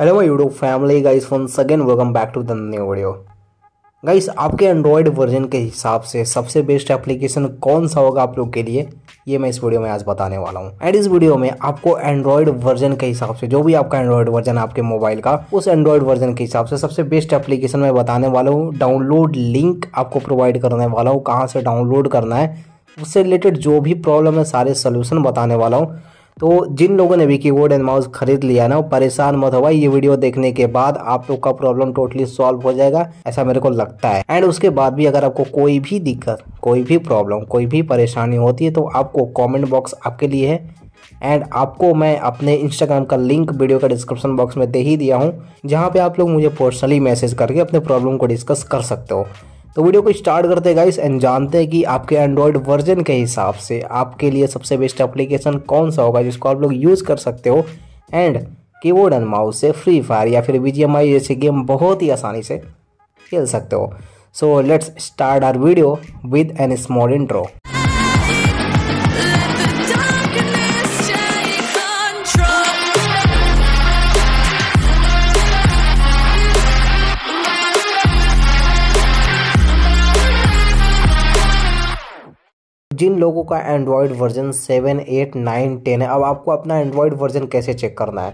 hello my YouTube family guys once again welcome back to the new video guys आपके Android version के हिसाब से सबसे best application कौन सा होगा आप लोग के लिए ये मैं इस वीडियो में आज बताने वाला हूँ एंड इस वीडियो में आपको एंड्रॉयड वर्जन के हिसाब से जो भी आपका एंड्रॉयड वर्जन आपके मोबाइल का उस एंड्रॉयड वर्जन के हिसाब से सबसे बेस्ट एप्लीकेशन मैं बताने वाला हूँ डाउनलोड लिंक आपको प्रोवाइड करने वाला हूँ कहाँ से डाउनलोड करना है उससे रिलेटेड जो भी प्रॉब्लम है सारे सोल्यूशन बताने वाला हूँ तो जिन लोगों ने भी कीबोर्ड एंड माउस खरीद लिया ना वो परेशान मत होगा ये वीडियो देखने के बाद आप लोग का प्रॉब्लम टोटली सॉल्व हो जाएगा ऐसा मेरे को लगता है एंड उसके बाद भी अगर आपको कोई भी दिक्कत कोई भी प्रॉब्लम कोई भी परेशानी होती है तो आपको कमेंट बॉक्स आपके लिए है एंड आपको मैं अपने इंस्टाग्राम का लिंक वीडियो का डिस्क्रिप्शन बॉक्स में दे ही दिया हूँ जहाँ पे आप लोग मुझे पर्सनली मैसेज करके अपने प्रॉब्लम को डिस्कस कर सकते हो तो वीडियो को स्टार्ट करते हैं गाइस एंड जानते हैं कि आपके एंड्रॉयड वर्जन के हिसाब से आपके लिए सबसे बेस्ट एप्लीकेशन कौन सा होगा जिसको आप लोग यूज़ कर सकते हो एंड कीबोर्ड एंड माउस से फ्री फायर या फिर आई जैसे गेम बहुत ही आसानी से खेल सकते हो so let's start our video with an small intro जिन लोगों का Android version seven eight nine ten है अब आपको अपना एंड्रॉयड वर्जन कैसे चेक करना है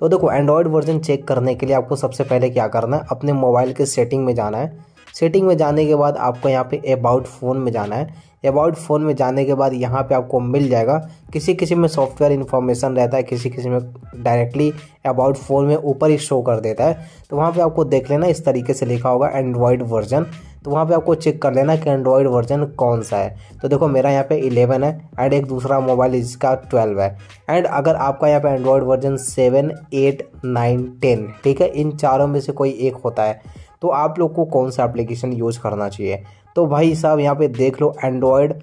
तो देखो एंड्रॉयड वर्जन चेक करने के लिए आपको सबसे पहले क्या करना है अपने मोबाइल के सेटिंग में जाना है सेटिंग में जाने के बाद आपको यहाँ पे अबाउट फ़ोन में जाना है अबाउट फ़ोन में जाने के बाद यहाँ पे आपको मिल जाएगा किसी किसी में सॉफ्टवेयर इन्फॉर्मेशन रहता है किसी किसी में डायरेक्टली अबाउट फ़ोन में ऊपर ही शो कर देता है तो वहाँ पे आपको देख लेना इस तरीके से लिखा होगा एंड्रॉयड वर्जन तो वहाँ पे आपको चेक कर लेना कि एंड्रॉयड वर्जन कौन सा है तो देखो मेरा यहाँ पे इलेवन है एंड एक दूसरा मोबाइल इसका ट्वेल्व है एंड अगर आपका यहाँ पे Android version seven eight nine ten ठीक है इन चारों में से कोई एक होता है तो आप लोग को कौन सा एप्लीकेशन यूज़ करना चाहिए तो भाई साहब यहाँ पे देख लो Android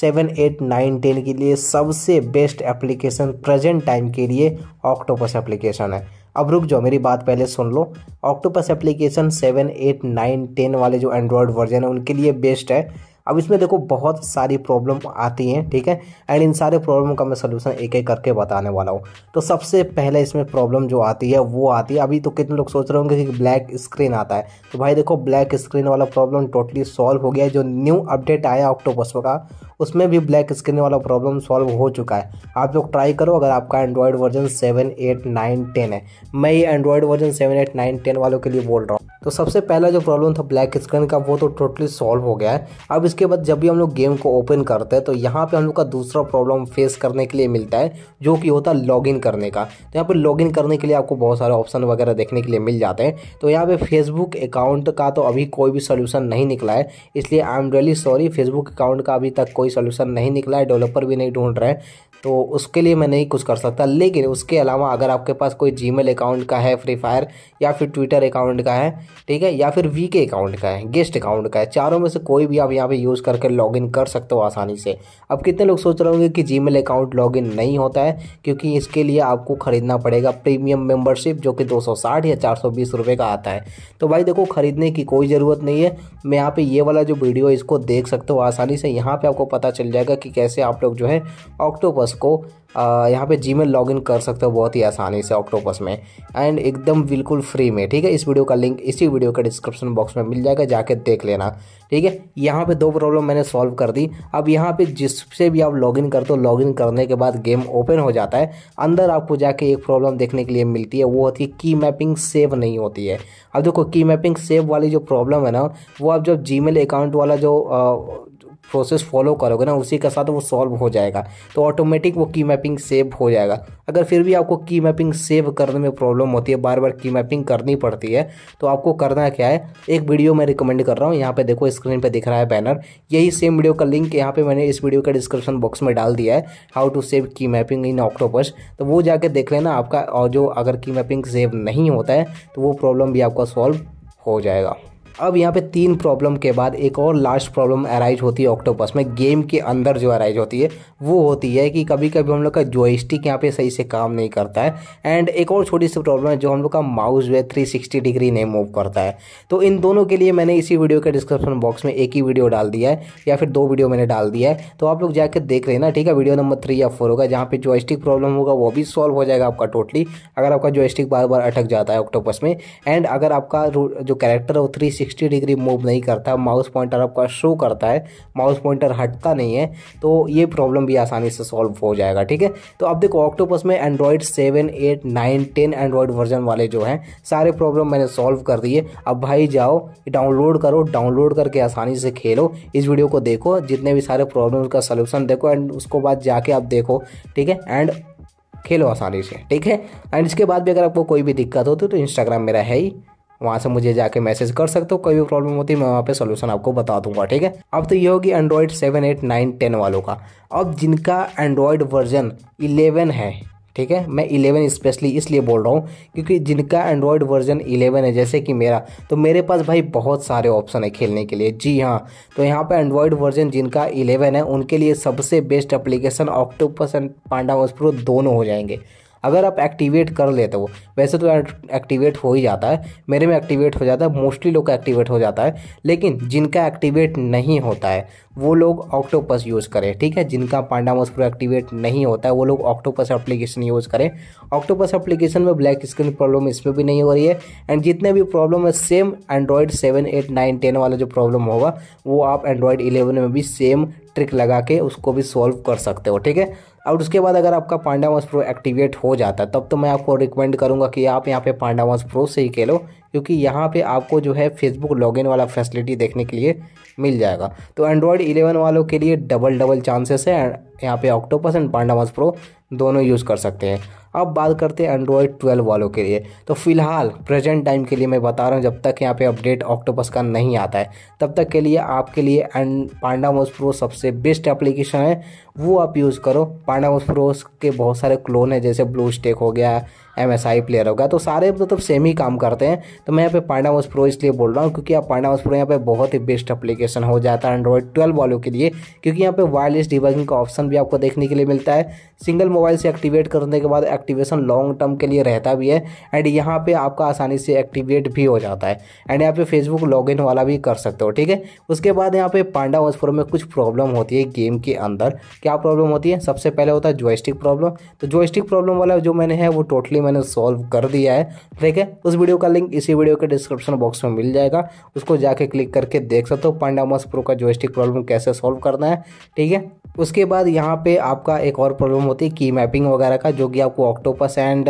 seven eight nine ten के लिए सबसे बेस्ट एप्लीकेशन प्रेजेंट टाइम के लिए ऑक्टोपस एप्लीकेशन है अब रुक जाओ मेरी बात पहले सुन लो Octopus application seven eight nine ten वाले जो एंड्रॉयड वर्जन है उनके लिए बेस्ट है अब इसमें देखो बहुत सारी प्रॉब्लम आती हैं ठीक है एंड इन सारे प्रॉब्लम का मैं सोल्यूशन एक एक करके बताने वाला हूँ तो सबसे पहले इसमें प्रॉब्लम जो आती है वो आती है अभी तो कितने लोग सोच रहे होंगे कि ब्लैक स्क्रीन आता है तो भाई देखो ब्लैक स्क्रीन वाला प्रॉब्लम टोटली सॉल्व हो गया है जो न्यू अपडेट आया ऑक्टोपस का उसमें भी ब्लैक स्क्रीन वाला प्रॉब्लम सॉल्व हो चुका है आप लोग ट्राई करो अगर आपका Android version seven eight nine ten है मैं ये Android version seven eight nine ten वालों के लिए बोल रहा हूँ तो सबसे पहला जो प्रॉब्लम था ब्लैक स्क्रीन का वो तो टोटली सॉल्व हो गया है अब इसके बाद जब भी हम लोग गेम को ओपन करते हैं तो यहाँ पे हम लोग का दूसरा प्रॉब्लम फेस करने के लिए मिलता है जो कि होता है लॉग करने का तो यहाँ पर लॉग करने के लिए आपको बहुत सारे ऑप्शन वगैरह देखने के लिए मिल जाते हैं तो यहाँ पे फेसबुक अकाउंट का तो अभी कोई भी सोल्यूशन नहीं निकला है इसलिए I am really sorry Facebook account का अभी तक कोई सोल्यूशन नहीं निकला है डेवलपर भी नहीं ढूंढ रहे हैं तो उसके लिए मैं नहीं कुछ कर सकता लेकिन उसके अलावा अगर आपके पास कोई जी अकाउंट का है फ्री फायर या फिर ट्विटर अकाउंट का है ठीक है या फिर वी अकाउंट का है गेस्ट अकाउंट का है चारों में से कोई भी आप यहाँ पे यूज़ करके लॉग कर सकते हो आसानी से अब कितने लोग सोच रहे होंगे कि जी अकाउंट लॉग नहीं होता है क्योंकि इसके लिए आपको ख़रीदना पड़ेगा प्रीमियम मेम्बरशिप जो कि 260 या 420 रुपए का आता है तो भाई देखो ख़रीदने की कोई ज़रूरत नहीं है मैं यहाँ पे ये वाला जो वीडियो है इसको देख सकते हो आसानी से यहाँ पे आपको पता चल जाएगा कि कैसे आप लोग जो है ऑक्टोपस को यहाँ पे जी मेल इन कर सकते हो बहुत ही आसानी से ऑक्टोपस में एंड एकदम बिल्कुल फ्री में ठीक है इस वीडियो का लिंक इसी वीडियो के डिस्क्रिप्शन बॉक्स में मिल जाएगा जाके देख लेना ठीक है यहाँ पे दो प्रॉब्लम मैंने सॉल्व कर दी अब यहाँ पे जिससे भी आप लॉगिन करते हो लॉगिन करने के बाद गेम ओपन हो जाता है अंदर आपको जाके एक प्रॉब्लम देखने के लिए मिलती है वो होती है की मैपिंग सेव नहीं होती है अब देखो की मैपिंग सेव वाली जो प्रॉब्लम है ना वो आप जब जी अकाउंट वाला जो प्रोसेस फॉलो करोगे ना उसी के साथ वो सॉल्व हो जाएगा तो ऑटोमेटिक वो की मैपिंग सेव हो जाएगा अगर फिर भी आपको की मैपिंग सेव करने में प्रॉब्लम होती है बार बार की मैपिंग करनी पड़ती है तो आपको करना क्या है एक वीडियो मैं रिकमेंड कर रहा हूँ यहाँ पे देखो स्क्रीन पे दिख रहा है बैनर यही सेम वीडियो का लिंक यहाँ पे मैंने इस वीडियो का डिस्क्रिप्शन बॉक्स में डाल दिया है how to save key mapping in Octopus तो वो जाके देख लेना आपका और जो अगर की मैपिंग सेव नहीं होता है तो वो प्रॉब्लम भी आपका सॉल्व हो जाएगा अब यहाँ पे तीन प्रॉब्लम के बाद एक और लास्ट प्रॉब्लम अराइज होती है ऑक्टोपस में गेम के अंदर जो अराइज होती है वो होती है कि कभी कभी हम लोग का जोइस्टिक यहाँ पे सही से काम नहीं करता है एंड एक और छोटी सी प्रॉब्लम है जो हम लोग का माउस जो है थ्री सिक्सटी डिग्री नहीं मूव करता है तो इन दोनों के लिए मैंने इसी वीडियो के डिस्क्रिप्शन बॉक्स में एक ही वीडियो डाल दिया है या फिर दो वीडियो मैंने डाल दिया है तो आप लोग जाकर देख लेना ठीक है वीडियो नंबर थ्री या फोर होगा जहाँ पे जोइस्टिक प्रॉब्लम होगा वो भी सॉल्व हो जाएगा आपका टोटली अगर आपका जोइस्टिक बार बार अटक जाता है ऑक्टोपस में एंड अगर आपका जो कैरेक्टर है वो थ्री 360 डिग्री मूव नहीं करता माउस पॉइंटर आपका शो करता है माउस पॉइंटर हटता नहीं है तो ये प्रॉब्लम भी आसानी से सॉल्व हो जाएगा ठीक है तो आप देखो ऑक्टोपस में Android seven eight nine ten Android version वाले जो हैं सारे प्रॉब्लम मैंने सॉल्व कर दिए अब भाई जाओ डाउनलोड करो डाउनलोड करके आसानी से खेलो इस वीडियो को देखो जितने भी सारे प्रॉब्लम का सोल्यूशन देखो एंड उसको बाद जाके आप देखो ठीक है एंड खेलो आसानी से ठीक है एंड इसके बाद भी अगर आपको कोई भी दिक्कत हो तो इंस्टाग्राम तो मेरा है ही वहाँ से मुझे जाके मैसेज कर सकते हो कोई भी प्रॉब्लम होती है मैं वहाँ पे सोल्यूशन आपको बता दूंगा ठीक है अब तो ये होगी Android seven eight nine ten वालों का अब जिनका एंड्रॉयड वर्जन इलेवन है ठीक है मैं इलेवन स्पेशली इसलिए बोल रहा हूँ क्योंकि जिनका एंड्रॉयड वर्जन इलेवन है जैसे कि मेरा तो मेरे पास भाई बहुत सारे ऑप्शन है खेलने के लिए जी हाँ तो यहाँ पर एंड्रॉयड वर्जन जिनका इलेवन है उनके लिए सबसे best application Octopus and Panda दोनों हो जाएंगे अगर आप एक्टिवेट कर लेते हो वैसे तो एक्टिवेट हो ही जाता है मेरे में एक्टिवेट हो जाता है मोस्टली लोग का एक्टिवेट हो जाता है लेकिन जिनका एक्टिवेट नहीं होता है वो लोग ऑक्टोपस यूज़ करें ठीक है जिनका पांडा मस्क्रो एक्टिवेट नहीं होता है वो लोग ऑक्टोपस एप्लीकेशन यूज़ करें ऑक्टोपस एप्लीकेशन में ब्लैक स्क्रीन प्रॉब्लम इसमें भी नहीं हो रही है एंड जितने भी प्रॉब्लम है same Android seven eight nine ten वाला जो प्रॉब्लम होगा वो आप एंड्रॉयड इलेवन में भी सेम ट्रिक लगा के उसको भी सॉल्व कर सकते हो ठीक है और उसके बाद अगर आपका पांडा पांडावंस प्रो एक्टिवेट हो जाता है तब तो मैं आपको रिकमेंड करूँगा कि आप यहाँ पे पांडावंस प्रो से ही खेलो क्योंकि यहाँ पे आपको जो है फेसबुक लॉगिन वाला फैसिलिटी देखने के लिए मिल जाएगा तो एंड्रॉयड 11 वालों के लिए डबल डबल चांसेस है यहाँ पे ऑक्टोपस एंड पांडा पांडावंस प्रो दोनों यूज़ कर सकते हैं अब बात करते हैं एंड्रॉयड ट्वेल्व वालों के लिए तो फिलहाल प्रेजेंट टाइम के लिए मैं बता रहा हूँ जब तक यहाँ पे अपडेट ऑक्टोपस का नहीं आता है तब तक के लिए आपके लिए एंड पांडामोस प्रो सबसे बेस्ट एप्लीकेशन है वो आप यूज़ करो पांडामोस प्रो के बहुत सारे क्लोन है जैसे ब्लू स्टेक हो गया एम एस आई प्लेयर होगा तो सारे मतलब तो सेम ही काम करते हैं तो मैं यहाँ पे पांडामोस प्रो इसलिए बोल रहा हूँ क्योंकि आप पांडामोस प्रो यहाँ पे बहुत ही बेस्ट एप्लीकेशन हो जाता है एंड्रॉयड ट्वेल्व वालों के लिए क्योंकि यहाँ पे वायरलेस डिबगिंग का ऑप्शन भी आपको देखने के लिए मिलता है सिंगल मोबाइल से एक्टिवेट करने के बाद एक्टिवेशन लॉन्ग टर्म के लिए रहता भी है एंड यहाँ पे आपका आसानी से एक्टिवेट भी हो जाता है एंड यहाँ पे फेसबुक लॉगिन वाला भी कर सकते हो ठीक है उसके बाद यहाँ पे पांडा वंश प्रो में कुछ प्रॉब्लम होती है गेम के अंदर क्या प्रॉब्लम होती है सबसे पहले होता है जोइस्टिक प्रॉब्लम तो जोइस्टिक प्रॉब्लम वाला जो मैंने है वो टोटली मैंने सॉल्व कर दिया है ठीक है उस वीडियो का लिंक इसी वीडियो के डिस्क्रिप्शन बॉक्स में मिल जाएगा उसको जाके क्लिक करके देख सकते हो पांडामस प्रो का जोइस्टिक प्रॉब्लम कैसे सॉल्व करना है ठीक है उसके बाद यहाँ पे आपका एक और प्रॉब्लम होती है की मैपिंग वगैरह का जो कि आपको ऑक्टोपस एंड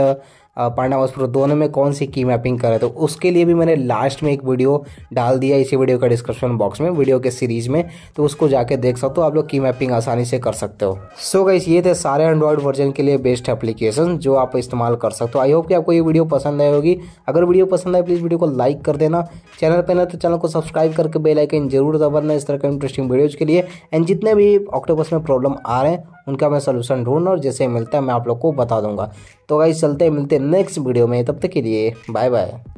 प्रो दोनों में कौन सी की मैपिंग करे तो उसके लिए भी मैंने लास्ट में एक वीडियो डाल दिया इसी वीडियो का डिस्क्रिप्शन बॉक्स में वीडियो के सीरीज में तो उसको जाके देख सकते हो आप लोग की मैपिंग आसानी से कर सकते हो सो so गाइस ये थे सारे एंड्रॉयड वर्जन के लिए बेस्ट एप्लीकेशन जो आप इस्तेमाल कर सकते हो आई होप कि आपको ये वीडियो पसंद आई होगी अगर वीडियो पसंद आए प्लीज़ वीडियो को लाइक कर देना चैनल पर ना तो चैनल को सब्सक्राइब करके बेलाइकन जरूर दबाना इस तरह के इंटरेस्टिंग वीडियोज़ के लिए एंड जितने भी ऑक्टोपस में प्रॉब्लम आ रहे हैं उनका मैं सोल्यूशन ढूंढ और जैसे मिलता है मैं आप लोग को बता दूंगा तो गाइस चलते मिलते नेक्स्ट वीडियो में तब तक के लिए बाय बाय